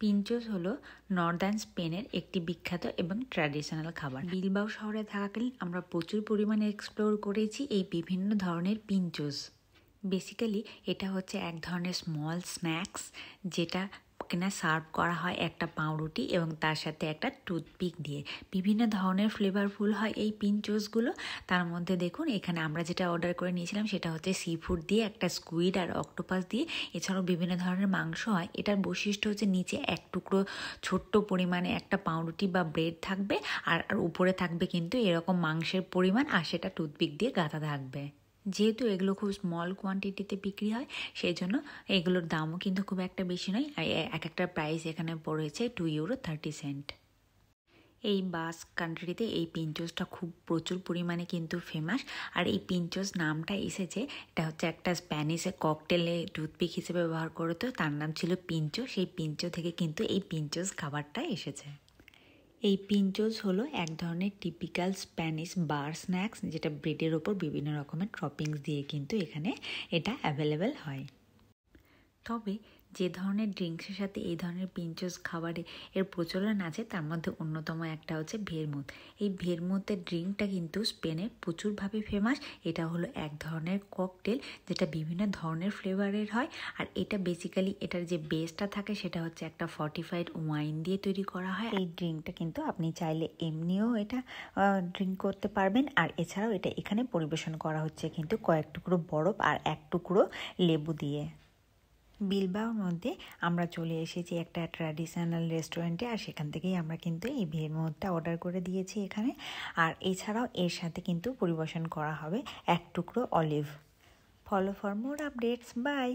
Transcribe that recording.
পিঞ্চোস হলো নর্দার্ন স্পেনের একটি বিখ্যাত এবং ট্র্যাডিশনাল খাবার বিলবাউ শহরে থাকাকালীন আমরা প্রচুর পরিমাণে এক্সপ্লোর করেছি এই বিভিন্ন ধরনের পিঞ্চোস বেসিক্যালি এটা হচ্ছে এক ধরনের স্মল স্ন্যাক্স যেটা কিনা সার্ভ করা হয় একটা পাউরুটি এবং তার সাথে একটা টুথপিক দিয়ে বিভিন্ন ধরনের ফ্লেভারফুল হয় এই পিনচোসগুলো তার মধ্যে দেখুন এখানে আমরা যেটা অর্ডার করে নিয়েছিলাম সেটা হচ্ছে সি ফুড দিয়ে একটা স্কুইড আর অক্টোপাস দিয়ে এছাড়াও বিভিন্ন ধরনের মাংস হয় এটার বৈশিষ্ট্য হচ্ছে নিচে এক টুকরো ছোট্ট পরিমাণে একটা পাউরুটি বা ব্রেড থাকবে আর উপরে থাকবে কিন্তু এরকম মাংসের পরিমাণ আর সেটা টুথপিক দিয়ে গাঁথা থাকবে যেহেতু এগুলো খুব স্মল কোয়ান্টিটিতে বিক্রি হয় সেই জন্য এগুলোর দামও কিন্তু খুব একটা বেশি নয় এক একটা প্রাইস এখানে পড়েছে টু ইউরো থার্টি সেন্ট এই বাস কান্ট্রিতে এই পিঞ্চোসটা খুব প্রচুর পরিমাণে কিন্তু ফেমাস আর এই পিঞ্চোস নামটা এসেছে এটা হচ্ছে একটা স্প্যানিশে ককটেলে টুথপিক হিসেবে ব্যবহার করতো তার নাম ছিল পিঞ্চো সেই পিঞ্চো থেকে কিন্তু এই পিঞ্চোস খাবারটা এসেছে এই পিঞ্চোস হলো এক ধরনের টিপিক্যাল স্প্যানিশ বার স্ন্যাক্স যেটা ব্রেডের ওপর বিভিন্ন রকমের ট্রপিংস দিয়ে কিন্তু এখানে এটা অ্যাভেলেবেল হয় তবে যে ধরনের ড্রিঙ্কসের সাথে এই ধরনের পিঞ্চস খাবারে এর প্রচলন আছে তার মধ্যে অন্যতম একটা হচ্ছে ভেরমুথ এই ভেরমুথের ড্রিঙ্কটা কিন্তু স্পেনে প্রচুরভাবে ফেমাস এটা হলো এক ধরনের ককটেল যেটা বিভিন্ন ধরনের ফ্লেভারের হয় আর এটা বেসিক্যালি এটার যে বেসটা থাকে সেটা হচ্ছে একটা ফর্টিফাইড ওয়াইন দিয়ে তৈরি করা হয় এই ড্রিঙ্কটা কিন্তু আপনি চাইলে এমনিও এটা ড্রিঙ্ক করতে পারবেন আর এছাড়াও এটা এখানে পরিবেশন করা হচ্ছে কিন্তু কয়েক টুকরো বরফ আর এক টুকরো লেবু দিয়ে বিলবাও মধ্যে আমরা চলে এসেছি একটা ট্র্যাডিশনাল রেস্টুরেন্টে আর সেখান থেকেই আমরা কিন্তু এই বিয়ের মোহরটা অর্ডার করে দিয়েছি এখানে আর এছাড়াও এর সাথে কিন্তু পরিবেশন করা হবে এক টুকরো olive follow for more updates by